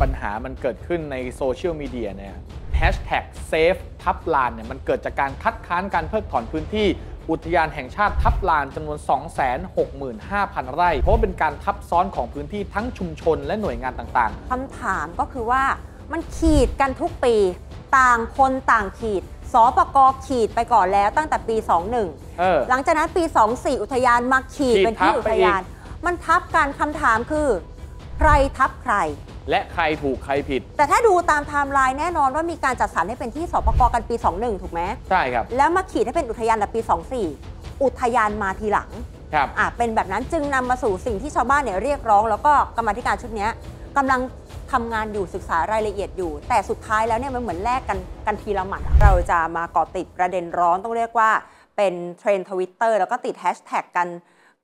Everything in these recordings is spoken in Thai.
ปัญหามันเกิดขึ้นในโซเชียลมีเดียเนี่ยแฮชแท็กเซฟทับลานเนี่ยมันเกิดจากการคัดค้านการเพิกถอนพื้นที่ อุทยานแห่งชาติทับลานจำนวน 265,000 ไร่ เพราะเป็นการทับซ้อนของพื้นที่ทั้งชุมชนและหน่วยงานต่างๆคำถามก็คือว่ามันขีดกันทุกปีต่างคนต่างขีดสปกขีดไปก่อนแล้วตั้งแต่ปี 21ออหลังจากนั้นปี 24 อุทยานมาขีดเป็นที่อุทยาน มันทับการคำถามคือ ใครทับใครและใครถูกใครผิด แต่ถ้าดูตามไทม์ไลน์แน่นอนว่ามีการจัดสรรให้เป็นที่สปกกันปี 21ถูกไหมใช่ครับ แล้วมาขีดให้เป็นอุทยานแต่ปี 24 อุทยานมาทีหลัง ครับอ่าเป็นแบบนั้นจึงนำมาสู่สิ่งที่ชาวบ้านเนี่ยเรียกร้อง แล้วก็กรรมธิการชุดนี้กำลังทำงานอยู่ศึกษารายละเอียดอยู่ แต่สุดท้ายแล้วเนี่ยมันเหมือนแลกกันกันทีละหมัดเราจะมาเกาะติดประเด็นร้อนต้องเรียกว่าเป็นเทรนด์ทวิตเตอร์แล้วก็ติดแฮชแท็กกัน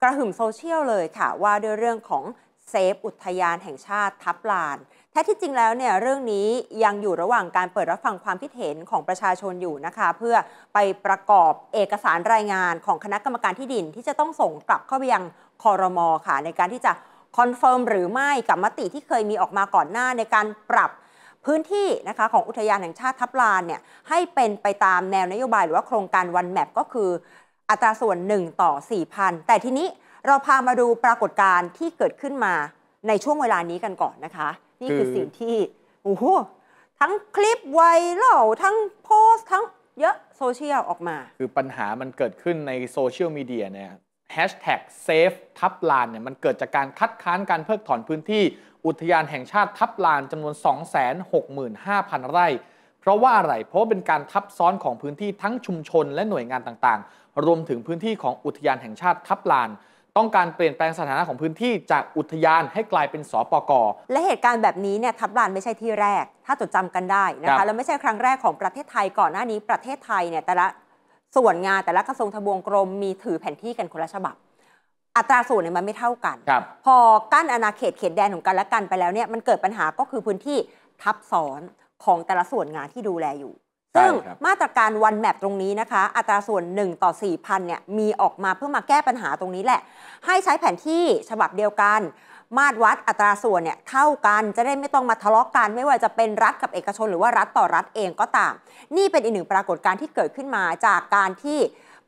กระหึ่มโซเชียลเลยค่ะว่าด้วยเรื่องของเซฟ อุทยานแห่งชาติทับลานแท้ที่จริงแล้วเนี่ยเรื่องนี้ยังอยู่ระหว่างการเปิดรับฟังความคิดเห็นของประชาชนอยู่นะคะ เพื่อไปประกอบเอกสารรายงานของคณะกรรมการที่ดิน ที่จะต้องส่งกลับเข้าไปยังคอรมอค่ะในการที่จะคอนเฟิร์มหรือไม่กับมติที่เคยมีออกมาก่อนหน้าในการปรับพื้นที่นะคะของอุทยานแห่งชาติทับลานเนี่ยให้เป็นไปตามแนวนโยบายหรือว่าโครงการวันแมปก็คืออัตราส่วน1ต่อ4,000แต่ทีนี้เราพามาดูปรากฏการณ์ที่เกิดขึ้นมาในช่วงเวลานี้กันก่อนนะคะ นี่คือสิ่งที่โอ้โหทั้งคลิปไวรัลทั้งโพสทั้งเยอะโซเชียลออกมา คือปัญหามันเกิดขึ้นในโซเชียลมีเดียเนี่ยแฮชแท็กเซฟทับลานเนี่ยมันเกิดจากการคัดค้านการเพิกถอนพื้นที่ อุทยานแห่งชาติทับลานจำนวน 265,000ไร่ เพราะว่าอะไร เพราะเป็นการทับซ้อนของพื้นที่ทั้งชุมชนและหน่วยงานต่างๆ รวมถึงพื้นที่ของอุทยานแห่งชาติทับลานต้องการเปลี่ยนแปลงสถานะของพื้นที่จากอุทยานให้กลายเป็นสปก และเหตุการณ์แบบนี้เนี่ยทับลานไม่ใช่ที่แรก ถ้าจดจำกันได้นะคคะแล้วไม่ใช่ครั้งแรกของประเทศไทยก่อนหน้านี้ประเทศไทยเนี่ยแต่ละส่วนงานแต่ละกระทรวงทบวงกรมมีถือแผนที่กันคนละฉบับ อัตราส่วนเนี่ยมันไม่เท่ากัน พอกั้นอาณาเขตเขตแดนของกันและกันไปแล้วเนี่ยมันเกิดปัญหาก็คือพื้นที่ทับซ้อนของแต่ละส่วนงานที่ดูแลอยู่ซึ่งมาตรการวันแมปตรงนี้นะคะ อัตราส่วน 1 ต่อ 4,000เนี่ยมีออกมาเพื่อมาแก้ปัญหาตรงนี้แหละ ให้ใช้แผนที่ฉบับเดียวกัน มาตรวัดอัตราส่วนเนี่ยเท่ากันจะได้ไม่ต้องมาทะเลาะกกัน ไม่ว่าจะเป็นรัฐกับเอกชน หรือว่ารัฐต่อรัฐเองก็ตาม นี่เป็นอีกหนึ่งปรากฏการณ์ที่เกิดขึ้นมาจากการที่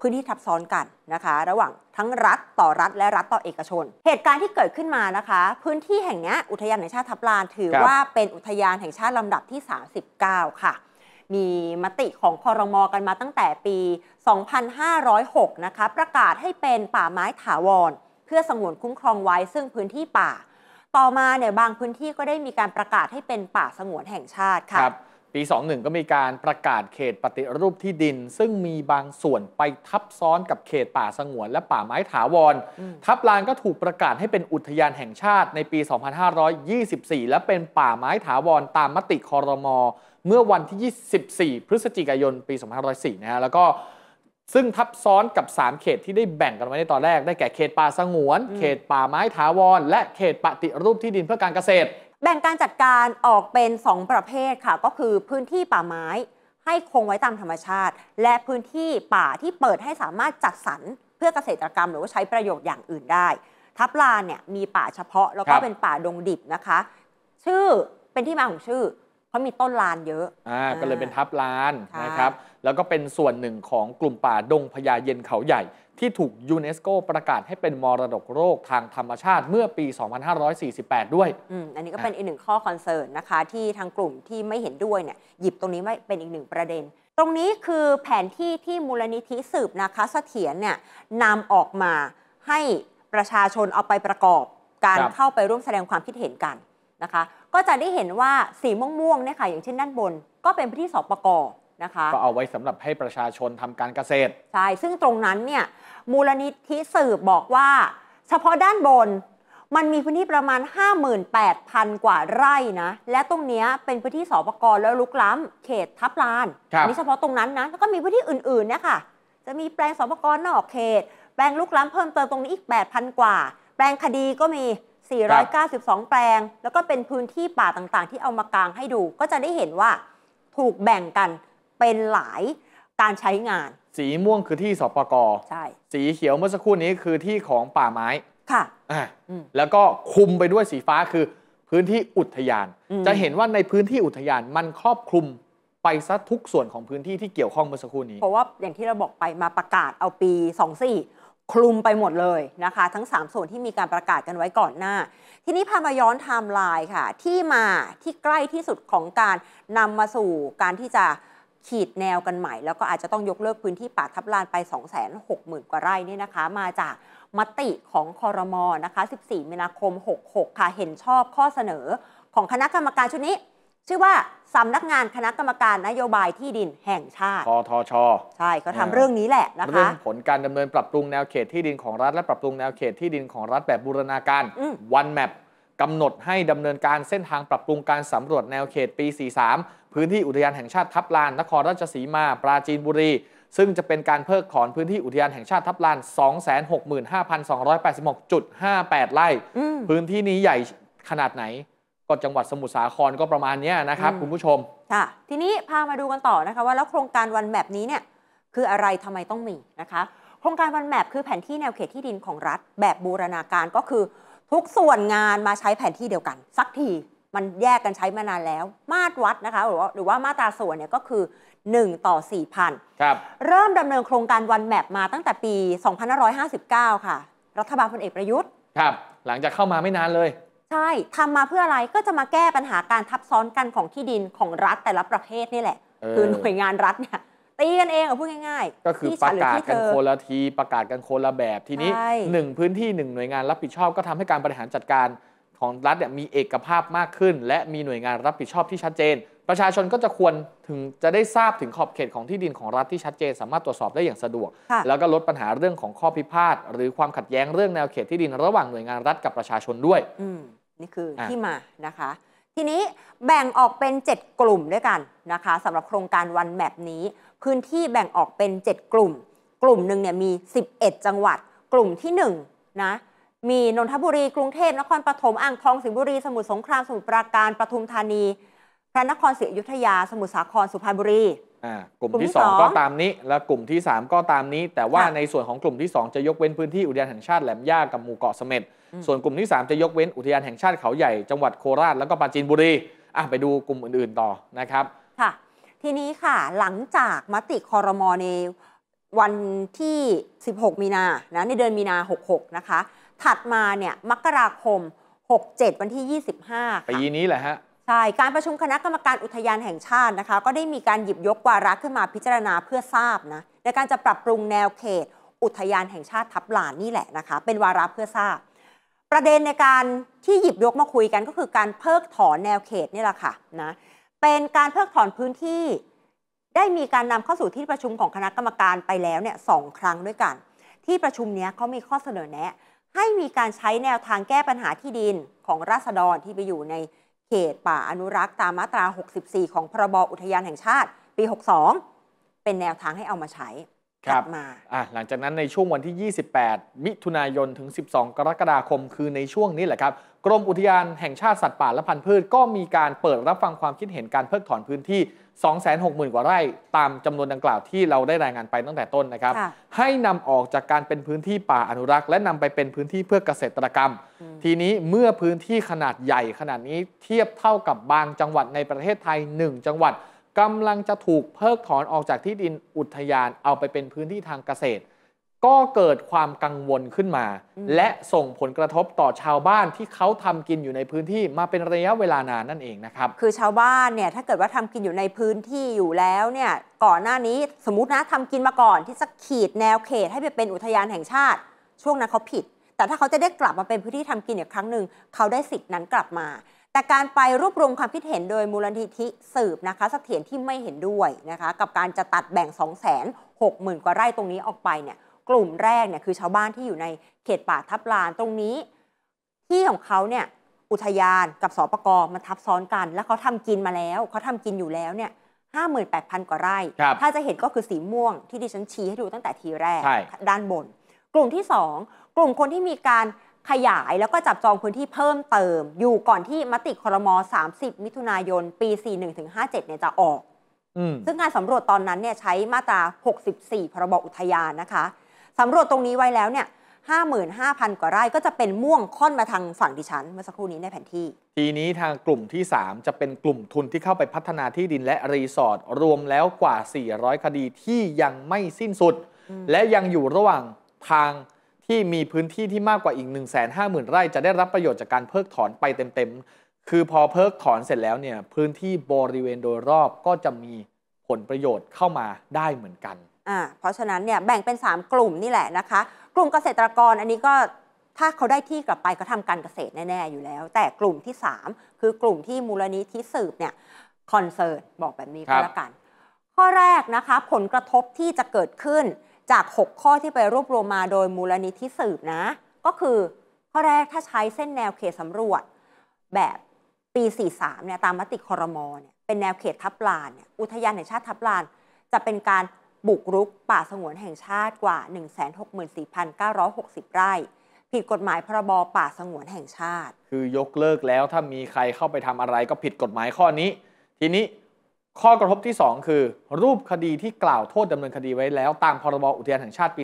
พื้นที่ทับซ้อนกันนะคะ ระหว่างทั้งรัฐต่อรัฐและรัฐต่อเอกชน เหตุการณ์ที่เกิดขึ้นมานะคะ พื้นที่แห่งนี้อุทยานแห่งชาติทับลานถือ ว่าเป็นอุทยานแห่งชาติลำดับที่ 39 ค่ะมีมติของคอรมอกันมาตั้งแต่ปี 2506 นะคะประกาศให้เป็นป่าไม้ถาวร เพื่อสงวนคุ้มครองไว้ ซึ่งพื้นที่ป่า ต่อมาเนี่ยบางพื้นที่ก็ได้มีการประกาศให้เป็นป่าสงวนแห่งชาติค่ะครับปี 21 ก็มีการประกาศเขตปฏิรูปที่ดิน ซึ่งมีบางส่วนไปทับซ้อนกับเขตป่าสงวนและป่าไม้ถาวร ทับลานก็ถูกประกาศให้เป็นอุทยานแห่งชาติในปี 2524 และเป็นป่าไม้ถาวรตามมติคอรมอเมื่อวันที่ 24 พฤศจิกายน ปี2504 นะฮะแล้วก็ซึ่งทับซ้อนกับ 3 เขตที่ได้แบ่งกันไว้ในตอนแรก ได้แก่ เขตป่าสงวน เขตป่าไม้ถาวร และเขตปฏิรูปที่ดินเพื่อการเกษตร แบ่งการจัดการออกเป็น 2 ประเภทค่ะ ก็คือพื้นที่ป่าไม้ให้คงไว้ตามธรรมชาติ และพื้นที่ป่าที่เปิดให้สามารถจัดสรรเพื่อเกษตรกรรมหรือว่าใช้ประโยชน์อย่างอื่นได้ ทับลานเนี่ยมีป่าเฉพาะแล้วก็เป็นป่าดงดิบนะคะ ชื่อเป็นที่มาของชื่อเพราะมีต้นลานเยอะ อ่า ก็เลยเป็นทับลานนะครับ แล้วก็เป็นส่วนหนึ่งของกลุ่มป่าดงพญาเย็นเขาใหญ่ที่ถูกยูเนสโกประกาศให้เป็นมรดกโลกทางธรรมชาติเมื่อปี 2548 ด้วย อืม อันนี้ก็เป็นอีกหนึ่งข้อคอนเซิร์นนะคะ ที่ทางกลุ่มที่ไม่เห็นด้วยเนี่ยหยิบตรงนี้ไม่เป็นอีกหนึ่งประเด็น ตรงนี้คือแผนที่ที่มูลนิธิสืบนะคะเสถียรเนี่ยนำออกมาให้ประชาชนเอาไปประกอบการเข้าไปร่วมแสดงความคิดเห็นกันนะคะก็จะได้เห็นว่าสีม่วงๆเนี่ยค่ะอย่างเช่นด้านบน ก็เป็นพื้นที่สอปกนะคะก็เอาไว้สำหรับให้ประชาชนทำการเกษตรใช่ ซึ่งตรงนั้นเนี่ยมูลนิธิสืบบอกว่า เฉพาะด้านบนมันมีพื้นที่ประมาณ 58,000 กว่าไร่นะ และตรงนี้เป็นพื้นที่สอปกรแล้วลุกล้ำเขตทับลานนี่เฉพาะตรงนั้นนะ แล้วก็มีพื้นที่อื่นๆเนี่ยค่ะจะมีแปลงสอปกรนอกเขต แปลงลุกล้ำเพิ่มเติมตรงนี้อีก8,000กว่าแปลงคดีก็มี492แปลงแล้วก็เป็นพื้นที่ป่าต่างๆ ที่เอามากางให้ดูก็จะได้เห็นว่า ถูกแบ่งกันเป็นหลายการใช้งาน สีม่วงคือที่สปกใช่ สีเขียวเมื่อสักครู่นี้คือที่ของป่าไม้ค่ะอ่าแล้วก็คุมไปด้วยสีฟ้าคือ พื้นที่อุทยาน จะเห็นว่าในพื้นที่อุทยานมันครอบคลุมไปซะทุกส่วนของพื้นที่ที่เกี่ยวข้องเมื่อสักครู่นี้ เพราะว่าอย่างที่เราบอกไปมาประกาศเอาปี24คลุมไปหมดเลยนะคะ ทั้ง 3 ส่วนที่มีการประกาศกันไว้ก่อนหน้า ทีนี้พามาย้อนไทม์ไลน์ค่ะ ที่มาที่ใกล้ที่สุดของการนำมาสู่การที่จะขีดแนวกันใหม่ แล้วก็อาจจะต้องยกเลิกพื้นที่ป่าทับลานไป 260,000กว่าไร่นี่นะคะ มาจากมติของคอรมอนะคะ 14 มีนาคม 66 ค่ะ เห็นชอบข้อเสนอของคณะกรรมการชุดนี้ชื่อว่าสำนักงานคณะกรรมการนโยบายที่ดินแห่งชาติทอทช ใช่เขาทำเรื่องนี้แหละนะคะเรื่องผลการดำเนินปรับปรุงแนวเขตที่ดินของรัฐและปรับปรุงแนวเขตที่ดินของรัฐแบบบูรณาการวันแมปกำหนดให้ดำเนินการเส้นทางปรับปรุงการสำรวจแนวเขตปี43พื้นที่อุทยานแห่งชาติทับลานนครราชสีมาปราจีนบุรีซึ่งจะเป็นการเพิกถอนพื้นที่อุทยานแห่งชาติทับลาน 265,286.58ไร่พื้นที่นี้ใหญ่ขนาดไหน็จังหวัดสมุทรสาครก็ประมาณนี้นะครับ คุณผู้ชมค่ะทีนี้พามาดูกันต่อนะคะว่าแล้วโครงการวันแมปนี้เนี่ยคืออะไรทำไมต้องมีนะคะโครงการวันแมปคือแผนที่แนวเขตที่ดินของรัฐ แบบบูรณาการก็คือ ทุกส่วนงานมาใช้แผนที่เดียวกัน สักที มันแยกกันใช้มานานแล้ว มาตรวัดนะคะหรือว่าหรือว่ามาตราส่วนเนี่ยก็คือ 1 ต่อ4พันครับเริ่มดำเนินโครงการวันแมปมาตั้งแต่ปี 2559 ค่ะรัฐบาลพลเอกประยุทธ์ครับหลังจากเข้ามาไม่นานเลยใช่ ทำมาเพื่ออะไร ก็จะมาแก้ปัญหาการทับซ้อนกันของที่ดินของรัฐแต่ละประเทศนี่แหละ คือหน่วยงานรัฐเนี่ยตีกันเองเอาพูดง่ายๆ ก็คือประกาศกันคนละที ประกาศกันคนละแบบทีนี้หนึ่งพื้นที่หนึ่งหน่วยงานรับผิดชอบ ก็ทำให้การบริหารจัดการของรัฐเนี่ยมีเอกภาพมากขึ้น และมีหน่วยงานรับผิดชอบที่ชัดเจน ประชาชนก็จะควรถึงจะได้ทราบถึงขอบเขตของที่ดินของรัฐที่ชัดเจน สามารถตรวจสอบได้อย่างสะดวก แล้วก็ลดปัญหาเรื่องของข้อพิพาทหรือความขัดแย้งเรื่องแนวเขตที่ดินระหว่างหน่วยงานรัฐกับประชาชนด้วยนี่คืออที่มานะคะทีนี้แบ่งออกเป็น 7 กลุ่มด้วยกันนะคะสำหรับโครงการวันแมปนี้ พื้นที่แบ่งออกเป็น 7 กลุ่ม กลุ่มหนึ่งเนี่ยมี 11 จังหวัด กลุ่มที่1นะมีนนทบุรีกรุงเทพนครปฐมอ่างทองสิงห์บุรี สมุทรสงคราม สมุทรปราการปทุมธานีพระนครศรีอยุธยาสมุทรสาครสุพรรณบุรีกลุ่มที่ 2 ก็ตามนี้ และกลุ่มที่ 3 ก็ตามนี้ แต่ว่าในส่วนของกลุ่มที่ 2 จะยกเว้นพื้นที่อุทยานแห่งชาติแหลมย่ากับหมู่เกาะเสม็ดส่วนกลุ่มที่ 3 จะยกเว้น อุทยานแห่งชาติเขาใหญ่จังหวัดโคราชแล้วก็ปราจีนบุรีอ่ะไปดูกลุ่มอื่น ๆ ต่อนะครับ ค่ะ ทีนี้ค่ะหลังจากมติคอรมอในวันที่ 16 มีนานะในเดือนมีนา 66 นะคะ ถัดมาเนี่ยมกราคม 67 วันที่ 25ปีนี้แหละฮะ ใช่ การประชุมคณะกรรมการอุทยานแห่งชาตินะคะก็ได้มีการหยิบยกวาระขึ้นมาพิจารณาเพื่อทราบนะในการจะปรับปรุงแนวเขตอุทยานแห่งชาติทับลานนี่แหละนะคะเป็นวาระเพื่อทราบประเด็นในการที่หยิบยกมาคุยกันก็คือการเพิกถอนแนวเขตนี่แหละค่ะนะเป็นการเพิกถอนพื้นที่ได้มีการนำเข้าสู่ที่ประชุมของคณะกรรมการไปแล้วเนี่ยสองครั้งด้วยกัน ที่ประชุมนี้เขามีข้อเสนอแนะให้มีการใช้แนวทางแก้ปัญหาที่ดินของราษฎรที่ไปอยู่ในเขตป่าอนุรักษ์ ตามมาตรา 64 ของพรบอุทยานแห่งชาติ ปี 62 เป็นแนวทางให้เอามาใช้กลับมาหลังจากนั้นในช่วงวันที่ 28 มิถุนายนถึง 12 กรกฎาคม คือในช่วงนี้แหละครับ กรมอุทยานแห่งชาติสัตว์ป่าและพันธุ์พืช ก็มีการเปิดรับฟังความคิดเห็นการเพิกถอนพื้นที่ 260,000 กว่าไร่ ตามจำนวนดังกล่าวที่เราได้รายงานไปตั้งแต่ต้นนะครับ ให้นำออกจากการเป็นพื้นที่ป่าอนุรักษ์และนำไปเป็นพื้นที่เพื่อเกษตรกรรม ทีนี้เมื่อพื้นที่ขนาดใหญ่ขนาดนี้เทียบเท่ากับบางจังหวัดในประเทศไทย 1 จังหวัดกำลังจะถูกเพิกถอนออกจากที่ดินอุทยานเอาไปเป็นพื้นที่ทางเกษตร ก็เกิดความกังวลขึ้นมา และส่งผลกระทบต่อชาวบ้านที่เขาทำกินอยู่ในพื้นที่มาเป็นระยะเวลานานนั่นเองนะครับคือชาวบ้านเนี่ยถ้าเกิดว่าทำกินอยู่ในพื้นที่อยู่แล้วเนี่ยก่อนหน้านี้สมมตินะทำกินมาก่อน ที่จะขีดแนวเขตให้ไปเป็นอุทยานแห่งชาติช่วงนั้นเขาผิด แต่ถ้าเขาจะได้กลับมาเป็นพื้นที่ทำกินอีกครั้งหนึ่งเขาได้สิทธินั้นกลับมาแต่การไปรวบรวมความคิดเห็นโดยมูลนิธิสืบนะคะสเสถียรที่ไม่เห็นด้วยนะคะกับการจะตัดแบ่ง2 6 0 0 0 0กว่าไร่ตรงนี้ออกไปเนี่ย กลุ่มแรกเนี่ยคือชาวบ้านที่อยู่ในเขตป่าทับลาน ตรงนี้ที่ของเขาเนี่ยอุทยานกับสปกรมาทับซ้อนกัน แล้วเขาทำกินมาแล้วเขาทำกินอยู่แล้วเนี่ยห้าหมื่นแปดพันกว่าไร่ถ้าจะเห็นก็คือสีม่วงที่ดิฉันชี้ให้ดูตั้งแต่ทีแรกด้านบน กลุ่มที่สองกลุ่มคนที่มีการขยายแล้วก็จับจองพื้นที่เพิ่มเติม อยู่ก่อนที่มติครม 30 มิถุนายน ปี 41-57เนี่ยจะออกอซึ่งการสำรวจตอนนั้นเนี่ยใช้มาตรา 64พรบอุทยานนะคะ สำรวจตรงนี้ไว้แล้วเนี่ย55,000 กว่าไร่ก็จะเป็นม่วงค่อนมาทางฝั่งดิฉัน เมื่อสักครู่นี้ในแผนที่ ทีนี้ทางกลุ่มที่ 3 จะเป็นกลุ่มทุนที่เข้าไปพัฒนาที่ดินและรีสอร์ทรวมแล้วกว่า 400 คดีที่ยังไม่สิ้นสุด และยังอยู่ระหว่างทางที่มีพื้นที่ที่มากกว่าอีก 1 5 0 0 0 0 ไร่จะได้รับประโยชน์จากการเพิกถอนไปเต็มๆ คือพอเพิกถอนเสร็จแล้วเนี่ยพื้นที่บริเวณโดยรอบก็จะมีผลประโยชน์เข้ามาได้เหมือนกัน อ่าเพราะฉะนั้นเนี่ยแบ่งเป็น 3 กลุ่มนี่แหละนะคะกลุ่มเกษตรกร อันนี้ก็ถ้าเขาได้ที่กลับไปเขาทำการเกษตรแน่ๆ อยู่แล้ว แต่กลุ่มที่ 3คือกลุ่มที่มูลนิธิสืบเนี่ยคอนเซิร์ตบอกแบบนี้ก็แล้วกัน ข้อแรกนะคะผลกระทบที่จะเกิดขึ้นจาก 6 ข้อที่ไปรวบรวมมาโดยมูลนิธิสืบนะ ก็คือข้อแรกถ้าใช้เส้นแนวเขตสำรวจแบบปี 43เนี่ยตามมติคอรมอเนี่ยเป็นแนวเขตทับลานเนี่ยอุทยานแห่งชาติทับลาน จะเป็นการบุกรุกป่าสงวนแห่งชาติกว่า 164,960 ไร่ ผิดกฎหมายพรบป่าสงวนแห่งชาติ คือยกเลิกแล้วถ้ามีใครเข้าไปทำอะไรก็ผิดกฎหมายข้อนี้ทีนี้ข้อกระทบที่ 2 คือ รูปคดีที่กล่าวโทษดำเนินคดีไว้แล้ว ตามพรบอุทยานแห่งชาติปี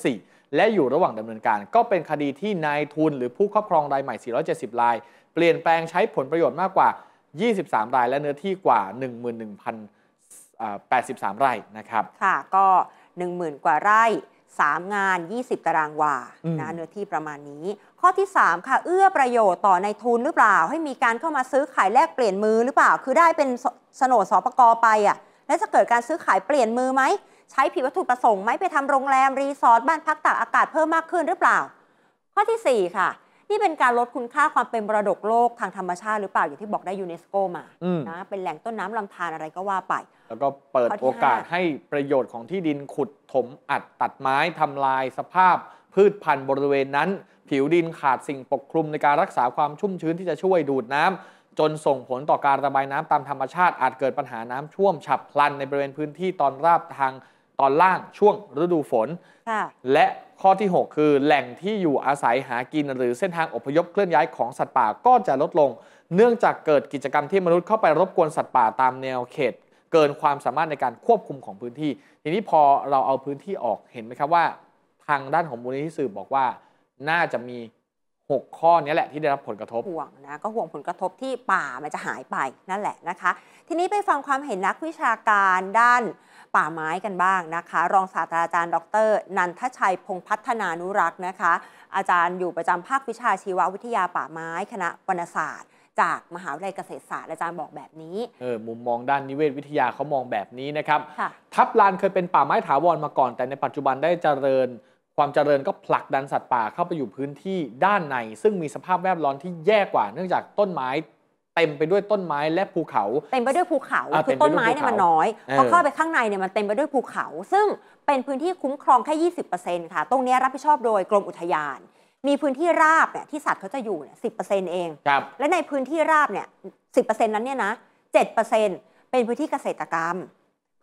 2504และอยู่ระหว่างดำเนินการ ก็เป็นคดีที่นายทุนหรือผู้ครอบครองรายใหม่ 470ราย เปลี่ยนแปลงใช้ผลประโยชน์มากกว่า 23ราย และเนื้อที่กว่า 11,083 ไร่นะครับค่ะก็ 10,000กว่าไร่3 งาน 20 ตารางวานะเนื้อที่ประมาณนี้ ข้อที่3ค่ะ เอื้อประโยชน์ต่อในทุนหรือเปล่า ให้มีการเข้ามาซื้อขายแลกเปลี่ยนมือหรือเปล่า คือได้เป็นสนดสปกไปอ่ะ แล้วจะเกิดการซื้อขายเปลี่ยนมือไหมใช้ผิดวัตถุประสงค์ไหมไปทำโรงแรมรีสอร์ทบ้านพักตากอากาศเพิ่มมากขึ้นหรือเปล่า ข้อที่4ค่ะนี่เป็นการลดคุณค่าความเป็นมรดกโลกทางธรรมชาติหรือเปล่า อย่างที่บอกได้ยูเนสโกมานะเป็นแหล่งต้นน้ำลำธารอะไรก็ว่าไป แล้วก็เปิดโอกาสให้ประโยชน์ของที่ดินขุดถมอัดตัดไม้ทำลายสภาพพืชพันธุ์บริเวณนั้น ผิวดินขาดสิ่งปกคลุมในการรักษาความชุ่มชื้นที่จะช่วยดูดน้ำจนส่งผลต่อการระบายน้ำตามธรรมชาติอาจเกิดปัญหาน้ำท่วมฉับพลันในบริเวณพื้นที่ตอนราบทางตอนล่างช่วงฤดูฝนและข้อที่ 6 คือแหล่งที่อยู่อาศัยหากินหรือ เส้นทางอพยพเคลื่อนย้ายของสัตว์ป่าก็จะลดลง เนื่องจากเกิดกิจกรรมที่มนุษย์เข้าไปรบกวนสัตว์ป่าตามแนวเขต เกินความสามารถในการควบคุมของพื้นที่ทีนี้พอเราเอาพื้นที่ออกเห็นไหมครับว่า ทางด้านของมูลนิธิสื่อบอกว่าน่าจะมีหกข้อนี้แหละที่ได้รับผลกระทบ ห่วงนะก็ห่วงผลกระทบที่ป่ามันจะหายไปนั่นแหละนะคะ ทีนี้ไปฟังความเห็นนักวิชาการด้านป่าไม้กันบ้างนะคะ รองศาสตราจารย์ดรนันทชัยพงพัฒนานุรักษ์นะคะ อาจารย์อยู่ประจำภาควิชาชีววิทยาป่าไม้คณะวรรณศาสตร์ จากมหาวิทยาลัยเกษตรศาสตร์อาจารย์บอกแบบนี้ เออมุมมองด้านนิเวศวิทยาเขามองแบบนี้นะครับ ทับลานเคยเป็นป่าไม้ถาวรมาก่อน แต่ในปัจจุบันได้เจริญความเจริญก็ผลักดันสัตว์ป่าเข้าไปอยู่พื้นที่ด้านใน ซึ่งมีสภาพแวดล้อมที่แย่กว่าเนื่องจากต้นไม้ เต็มไปด้วยต้นไม้และภูเขาเต็มไปด้วยภูเขาคือต้นไม้เนี่ยมันน้อยพอเข้าไปข้างในเนี่ยมันเต็มไปด้วยภูเขา ซึ่งเป็นพื้นที่คุ้มครองแค่ยี่สิบเเปอร์ซ็นต์ค่ะ ตรงนี้รับผิดชอบโดยกรมอุทยาน มีพื้นที่ราบเนี่ยที่สัตว์เขาจะอยู่เนี่ยสิบเปอร์เซ็นงครับและในพื้นที่ราบเนี่ยสินั้นเนี่ยนะเเป็นพื้นที่เกษตรกรรม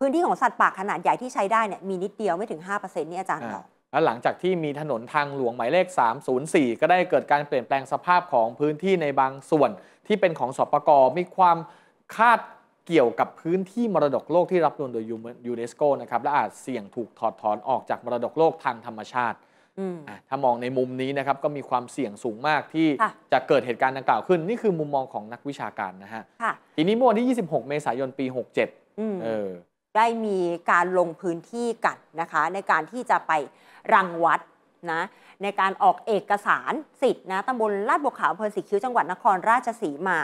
พื้นที่ของสัตว์ป่าขนาดใหญ่ที่ใช้ได้เนี่ยมีนิดเดียวไม่ถึง์นี่อาจารย์บอกและหลังจากที่มีถนนทางหลวงหมายเลข 304 ก็ได้เกิดการเปลี่ยนแปลงสภาพของพื้นที่ในบางส่วน ที่เป็นของสปกมีความคาดเกี่ยวกับพื้นที่มรดกโลกที่รับรวมโดยยูเนสโกนะครับและอาจเสี่ยงถูกถอดถอนออกจากมรดกโลกทางธรรมชาติถ้ามองในมุมนี้นะครับก็มีความเสี่ยงสูงมากที่จะเกิดเหตุการณ์ดังกล่าวขึ้น นี่คือมุมมองของนักวิชาการนะฮะทีนี้เมื่อวันที่ 26 เมษายนปี 67เออได้มีการลงพื้นที่กันนะคะในการที่จะไปรังวัดนะในการออกเอกสารสิทธิ์นะตำบลลาดบัวขาวอำเภอสีคิ้วจังหวัดนครราชสีมา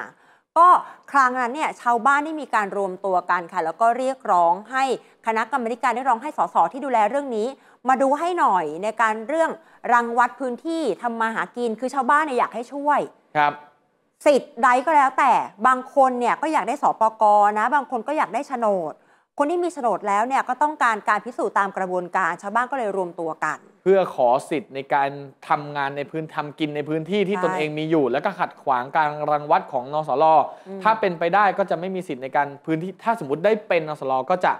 ก็ครั้งนั้นเนี่ยชาวบ้านได้มีการรวมตัวกันค่ะแล้วก็เรียกร้องให้คณะกรรมการได้ร้องให้สสที่ดูแลเรื่องนี้ มาดูให้หน่อยในการเรื่องรังวัดพื้นที่ทำมาหากินคือชาวบ้านเนี่ยอยากให้ช่วยครับสิทธิ์ใดก็แล้วแต่บางคนเนี่ยก็อยากได้สปกนะบางคนก็อยากได้โฉนดคนที่มีโฉนดแล้วเนี่ยก็ต้องการการพิสูจน์ตามกระบวนการชาวบ้านก็เลยรวมตัวกัน เพื่อขอสิทธิ์ในการทำงานในพื้นทำกินในพื้นที่ที่ตนเองมีอยู่ แล้วก็ขัดขวางการรังวัดของนสลอถ้าเป็นไปได้ก็จะไม่มีสิทธิ์ในการพื้นที่ถ้าสมมติได้เป็นนสลก็จะ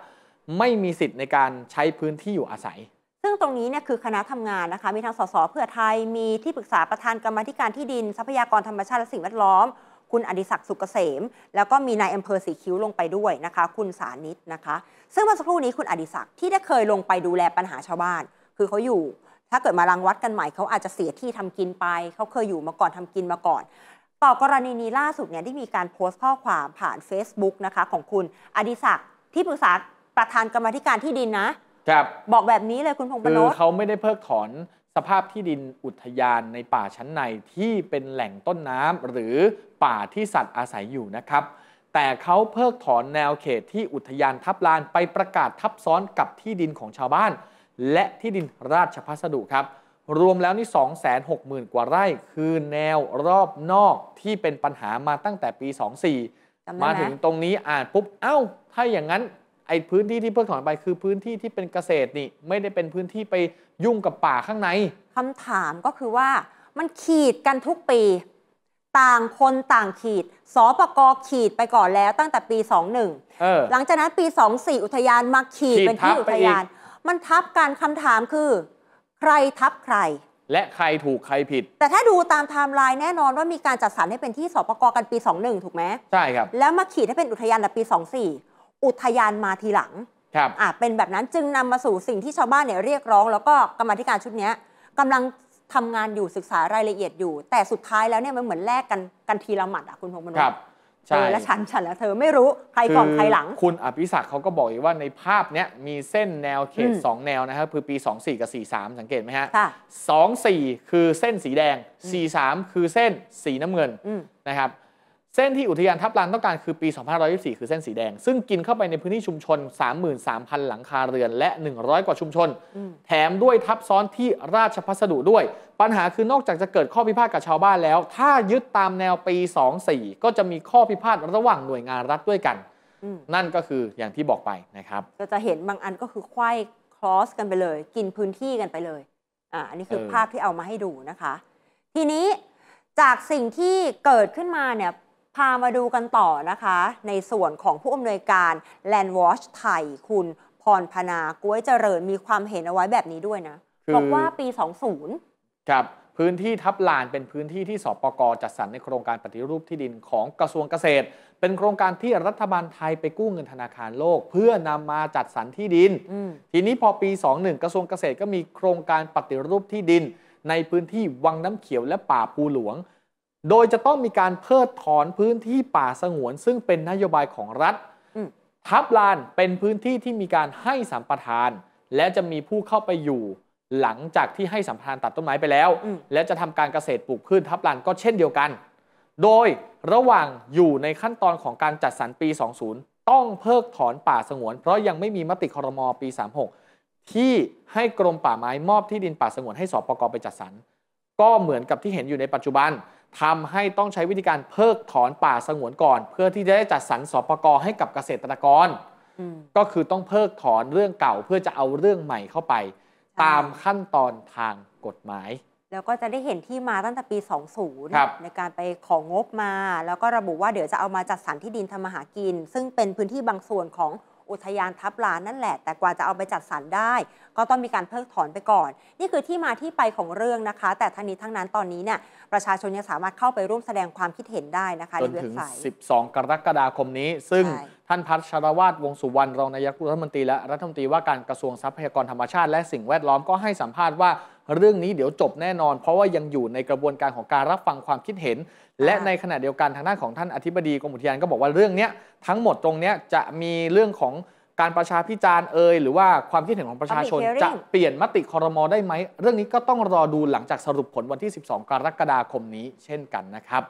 ไม่มีสิทธิ์ในการใช้พื้นที่อยู่อาศัย ซึ่งตรงนี้เนี่ยคือคณะทำงานนะคะมีทางสสเพื่อไทยมีที่ปรึกษาประธานกรรมธิการที่ดินทรัพยากรธรรมชาติและสิ่งแวดล้อมคุณอดิศักดิ์สุกเกษมแล้วก็มีนายอำเภอสีคิ้วลงไปด้วยนะคะคุณสานิตนะคะ ซึ่งเมื่อสักครู่นี้คุณอดิศักดิ์ที่ได้เคยลงไปดูแลปัญหาชาวบ้าน คือเขาอยู่ ถ้าเกิดมารังวัดกันใหม่เขาอาจจะเสียที่ทำกินไป เขาเคยอยู่มาก่อนทำกินมาก่อน ต่อกรณีนี้ล่าสุดเนี่ยได้มีการโพสต์ข้อความผ่าน Facebook นะคะของคุณอดิศักดิ์ที่ปรึกษาประธานกรรมธิการที่ดินนะครับบอกแบบนี้เลยคุณพงษ์ประนคือเขาไม่ได้เพิกถอนสภาพที่ดินอุทยานในป่าชั้นในที่เป็นแหล่งต้นน้ำหรือป่าที่สัตว์อาศัยอยู่นะครับ แต่เขาเพิกถอนแนวเขตที่อุทยานทับลานไปประกาศทับซ้อนกับที่ดินของชาวบ้าน และที่ดินราชพัสดุครับ รวมแล้วนี่ 260,000 กว่าไร่ คือแนวรอบนอกที่เป็นปัญหามาตั้งแต่ปี 24 มาถึงตรงนี้อ่านปุ๊บเอา้าถ้าอย่างนั้นไอ้พื้นที่ที่เพิกถอนไปคือพื้นที่ที่เป็นเกษตรนี่ไม่ได้เป็นพื้นที่ไปยุ่งกับป่าข้างในคำถามก็คือว่ามันขีดกันทุกปี ต่างคนต่างขีดสปกขีดไปก่อนแล้วตั้งแต่ปีเออ21หลังจากนั้นปี 24 อุทยานมาขีดขดเป็นที่อุทยาน มันทับกันคำถามคือ ใครทับใคร และใครถูกใครผิด แต่ถ้าดูตามไทม์ไลน์แน่นอนว่ามีการจัดสรรให้เป็นที่สปกกันปี 21 ถูกไหมใช่ครับแล้วมาขีดให้เป็นอุทยานในปี 24อุทยานมาทีหลัง ครับ อ่าเป็นแบบนั้นจึงนำมาสู่สิ่งที่ชาวบ้านเนี่ยเรียกร้อง แล้วก็กรรมธิการชุดนี้กำลังทำงานอยู่ศึกษารายละเอียดอยู่ แต่สุดท้ายแล้วเนี่ยมันเหมือนแลกกันกันทีละหมัดอ่ะคุณพงษ์มนุษย์ใช่ และฉันฉันและเธอไม่รู้ใครก่อนใครหลัง คุณอภิศักดิ์เขาก็บอกอีกว่าในภาพเนี้ยมีเส้นแนวเขตสองแนวนะครับคือปี24กับ 43 สังเกตไหมฮะสองสี่คือเส้นสีแดง43คือเส้นสีน้ำเงินนะครับเส้นที่อุทยานทับลานต้องการคือปี 2524 คือเส้นสีแดงซึ่งกินเข้าไปในพื้นที่ชุมชน 33,000 หลังคาเรือนและ 100 กว่าชุมชน แถมด้วยทับซ้อนที่ราชพัสดุด้วย ปัญหาคือนอกจากจะเกิดข้อพิพาทกับชาวบ้านแล้ว ถ้ายึดตามแนวปี 24 ก็จะมีข้อพิพาทระหว่างหน่วยงานรัฐด้วยกัน นั่นก็คืออย่างที่บอกไปนะครับ จะเห็นบางอันก็คือควายคลอสกันไปเลย กินพื้นที่กันไปเลยอ่าอันนี้คือภาพที่เอามาให้ดูนะคะ ทีนี้จากสิ่งที่เกิดขึ้นมาเนี่ยพามาดูกันต่อนะคะ ในส่วนของผู้อำนวยการ Land Watch ไทย คุณพรพนากล้วยเจริญมีความเห็นเอาไว้แบบนี้ด้วยนะ บอกว่าปี 20 ครับ พื้นที่ทับลานเป็นพื้นที่ที่สปกจัดสรรในโครงการปฏิรูปที่ดินของกระทรวงเกษตร เป็นโครงการที่รัฐบาลไทยไปกู้เงินธนาคารโลกเพื่อนำมาจัดสรรที่ดิน ทีนี้พอปี21กระทรวงเกษตรก็มีโครงการปฏิรูปที่ดิน ในพื้นที่วังน้ำเขียวและป่าภูหลวงโดยจะต้องมีการเพิกถอนพื้นที่ป่าสงวน ซึ่งเป็นนโยบายของรัฐทับลานเป็นพื้นที่ที่มีการให้สัมปทาน และจะมีผู้เข้าไปอยู่ หลังจากที่ให้สัมปทานตัดต้นไม้ไปแล้ว และจะทำการเกษตรปลูกพืชทับลานก็เช่นเดียวกัน โดยระหว่างอยู่ในขั้นตอนของการจัดสรรปี 20 ต้องเพิกถอนป่าสงวนเพราะยังไม่มีมติคอรมอปี36ที่ให้กรมป่าไม้มอบที่ดินป่าสงวนให้สปกไปจัดสรรก็เหมือนกับที่เห็นอยู่ในปัจจุบันทำให้ต้องใช้วิธีการเพิกถอนป่าสงวนก่อน เพื่อที่จะได้จัดสรรสปกรให้กับเกษตรกรก็คือต้องเพิกถอนเรื่องเก่าเพื่อจะเอาเรื่องใหม่เข้าไปตามขั้นตอนทางกฎหมาย แล้วก็จะได้เห็นที่มาตั้งแต่ปี20ในการไปของงบมา แล้วก็ระบุว่าเดี๋ยวจะเอามาจัดสรรที่ดินทำมาหากิน ซึ่งเป็นพื้นที่บางส่วนของอุทยานทับลานนั่นแหละ แต่กว่าจะเอาไปจัดสรรได้ ก็ต้องมีการเพิกถอนไปก่อน นี่คือที่มาที่ไปของเรื่องนะคะ แต่ทั้งนี้ทั้งนั้นตอนนี้เนี่ยประชาชนยังสามารถเข้าไปร่วมแสดงความคิดเห็นได้นะคะในเว็บไซต์12 กรกฎาคมนี้ ซึ่งท่านพัชรวาทวงสุวรรณรองนายกรัฐมนตรีและรัฐมนตรีว่าการกระทรวงทรัพยากรธรรมชาติและสิ่งแวดล้อมก็ให้สัมภาษณ์ว่าเรื่องนี้เดี๋ยวจบแน่นอน เพราะว่ายังอยู่ในกระบวนการของการรับฟังความคิดเห็น และในขณะเดียวกันทางด้านของท่านอธิบดีกรมอุทยานก็บอกว่าเรื่องนี้ทั้งหมดตรงนี้จะมีเรื่องของการประชาพิจารณ์เอ่ยหรือว่าความคิดเห็นของประชาชนจะเปลี่ยนมติคอรมอได้ไหมเรื่องนี้ก็ต้องรอดูหลังจากสรุปผลวันที่ 12 กรกฎาคมนี้เช่นกันนะครับ